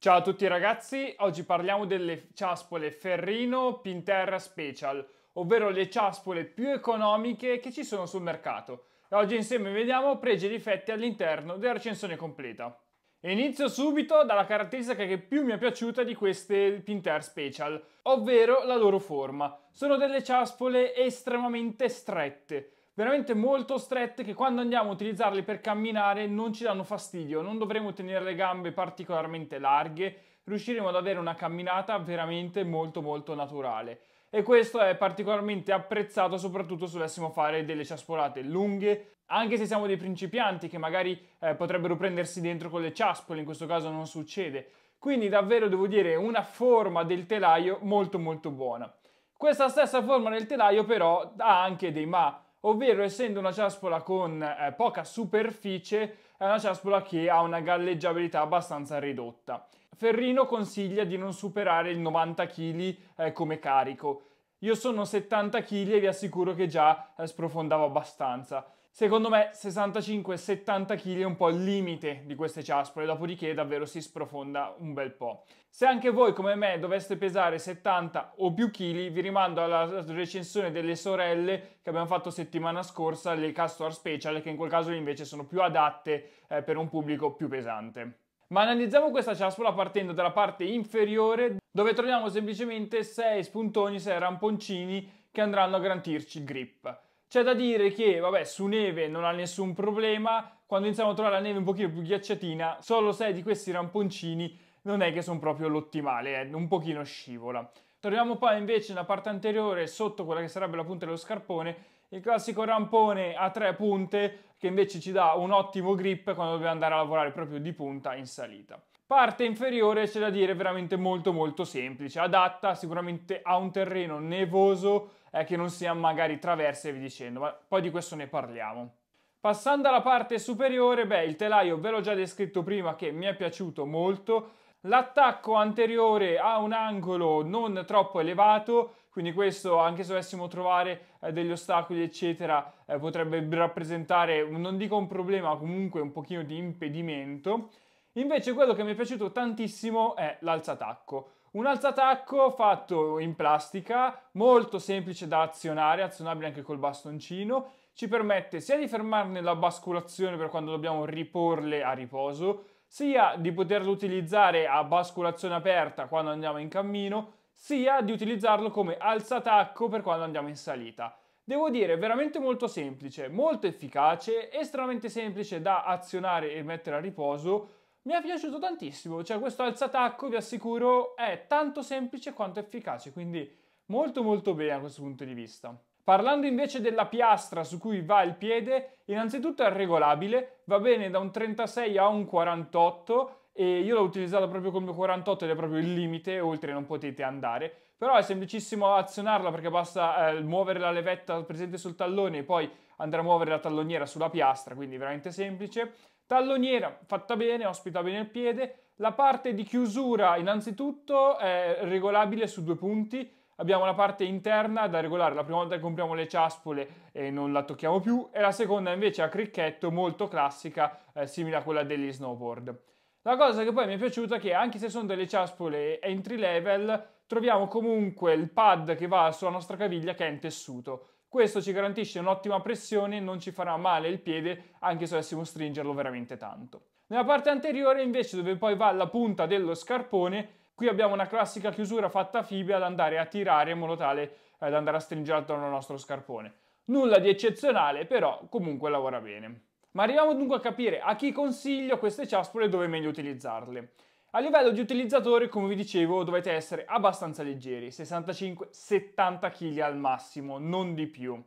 Ciao a tutti ragazzi, oggi parliamo delle ciaspole Ferrino Pinterra Special, ovvero le ciaspole più economiche che ci sono sul mercato. E oggi insieme vediamo pregi e difetti all'interno della recensione completa. Inizio subito dalla caratteristica che più mi è piaciuta di queste Pinter Special, ovvero la loro forma. Sono delle ciaspole estremamente strette, veramente molto strette che quando andiamo a utilizzarle per camminare non ci danno fastidio, non dovremo tenere le gambe particolarmente larghe, riusciremo ad avere una camminata veramente molto molto naturale. E questo è particolarmente apprezzato soprattutto se dovessimo fare delle ciaspolate lunghe, anche se siamo dei principianti che magari eh, potrebbero prendersi dentro con le ciaspole, in questo caso non succede. Quindi davvero devo dire una forma del telaio molto molto buona. Questa stessa forma del telaio però ha anche dei ma, ovvero essendo una ciaspola con eh, poca superficie è una ciaspola che ha una galleggiabilità abbastanza ridotta. Ferrino consiglia di non superare il 90 kg eh, come carico, io sono 70 kg e vi assicuro che già eh, sprofondavo abbastanza. Secondo me 65-70 kg è un po' il limite di queste ciaspole, dopodiché davvero si sprofonda un bel po'. Se anche voi come me doveste pesare 70 o più kg, vi rimando alla recensione delle sorelle che abbiamo fatto settimana scorsa, le Castor Special, che in quel caso invece sono più adatte eh, per un pubblico più pesante. Ma analizziamo questa ciaspola partendo dalla parte inferiore dove troviamo semplicemente 6 spuntoni, 6 ramponcini che andranno a garantirci grip. C'è da dire che, vabbè, su neve non ha nessun problema, quando iniziamo a trovare la neve un pochino più ghiacciatina, solo 6 di questi ramponcini non è che sono proprio l'ottimale, è eh, un pochino scivola. Torniamo poi invece nella parte anteriore, sotto quella che sarebbe la punta dello scarpone, il classico rampone a tre punte che invece ci dà un ottimo grip quando dobbiamo andare a lavorare proprio di punta in salita. Parte inferiore c'è da dire veramente molto molto semplice, adatta sicuramente a un terreno nevoso eh, che non sia magari traverse vi dicendo, ma poi di questo ne parliamo. Passando alla parte superiore, beh il telaio ve l'ho già descritto prima che mi è piaciuto molto, l'attacco anteriore ha un angolo non troppo elevato, quindi questo anche se dovessimo trovare eh, degli ostacoli eccetera eh, potrebbe rappresentare non dico un problema comunque un pochino di impedimento invece quello che mi è piaciuto tantissimo è l'alzatacco un alzatacco fatto in plastica molto semplice da azionare azionabile anche col bastoncino ci permette sia di fermarne la basculazione per quando dobbiamo riporle a riposo sia di poterlo utilizzare a basculazione aperta quando andiamo in cammino sia di utilizzarlo come alzatacco per quando andiamo in salita. Devo dire, veramente molto semplice, molto efficace, estremamente semplice da azionare e mettere a riposo. Mi è piaciuto tantissimo, cioè questo alzatacco, vi assicuro, è tanto semplice quanto efficace, quindi molto molto bene a questo punto di vista. Parlando invece della piastra su cui va il piede, innanzitutto è regolabile, va bene da un 36 a un 48 e io l'ho utilizzata proprio col mio 48 ed è proprio il limite, oltre non potete andare. Però è semplicissimo azionarla perché basta eh, muovere la levetta presente sul tallone e poi andare a muovere la talloniera sulla piastra, quindi veramente semplice. Talloniera fatta bene, ospita bene il piede. La parte di chiusura innanzitutto è regolabile su due punti. Abbiamo la parte interna da regolare, la prima volta che compriamo le ciaspole e non la tocchiamo più e la seconda invece a cricchetto molto classica, eh, simile a quella degli snowboard. La cosa che poi mi è piaciuta è che anche se sono delle ciaspole entry level, troviamo comunque il pad che va sulla nostra caviglia che è in tessuto. Questo ci garantisce un'ottima pressione, non ci farà male il piede anche se dovessimo stringerlo veramente tanto. Nella parte anteriore invece dove poi va la punta dello scarpone, qui abbiamo una classica chiusura fatta a fibre ad andare a tirare in modo tale eh, da andare a stringere attorno al nostro scarpone. Nulla di eccezionale, però comunque lavora bene. Ma arriviamo dunque a capire a chi consiglio queste ciaspole e dove è meglio utilizzarle. A livello di utilizzatore, come vi dicevo, dovete essere abbastanza leggeri, 65-70 kg al massimo, non di più.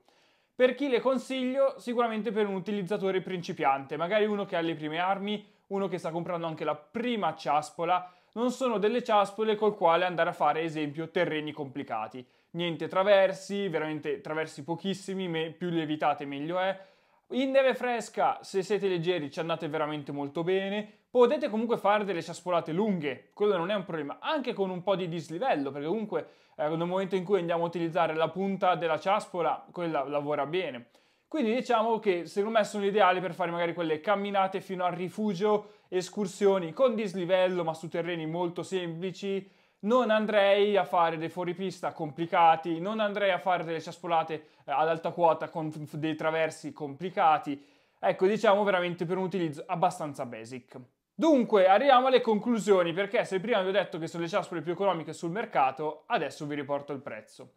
Per chi le consiglio? Sicuramente per un utilizzatore principiante, magari uno che ha le prime armi, uno che sta comprando anche la prima ciaspola, non sono delle ciaspole col quale andare a fare, esempio, terreni complicati. Niente traversi, veramente traversi pochissimi, più li evitate meglio è, in neve fresca, se siete leggeri, ci andate veramente molto bene. Potete comunque fare delle ciaspolate lunghe, quello non è un problema, anche con un po' di dislivello, perché comunque eh, nel momento in cui andiamo a utilizzare la punta della ciaspola, quella lavora bene. Quindi diciamo che secondo me sono ideali per fare magari quelle camminate fino al rifugio, escursioni con dislivello ma su terreni molto semplici, non andrei a fare dei fuoripista complicati, non andrei a fare delle ciaspolate eh, ad alta quota con dei traversi complicati. Ecco, diciamo veramente per un utilizzo abbastanza basic. Dunque, arriviamo alle conclusioni, perché se prima vi ho detto che sono le ciaspole più economiche sul mercato, adesso vi riporto il prezzo.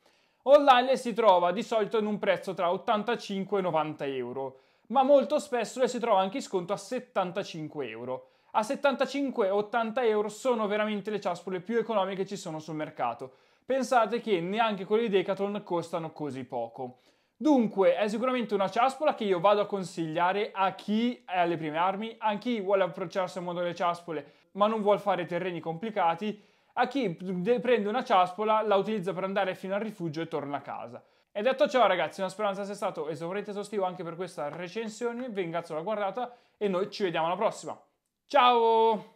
Online si trova di solito in un prezzo tra 85 e 90 euro, ma molto spesso le si trova anche in sconto a 75 euro. A 75-80 euro sono veramente le ciaspole più economiche che ci sono sul mercato. Pensate che neanche quelle di Decathlon costano così poco. Dunque, è sicuramente una ciaspola che io vado a consigliare a chi è alle prime armi, a chi vuole approcciarsi al mondo delle ciaspole ma non vuole fare terreni complicati, a chi prende una ciaspola, la utilizza per andare fino al rifugio e torna a casa. E detto ciò ragazzi, una speranza sia stato esaurente esaustivo anche per questa recensione, vi ringrazio la guardata e noi ci vediamo alla prossima. Ciao!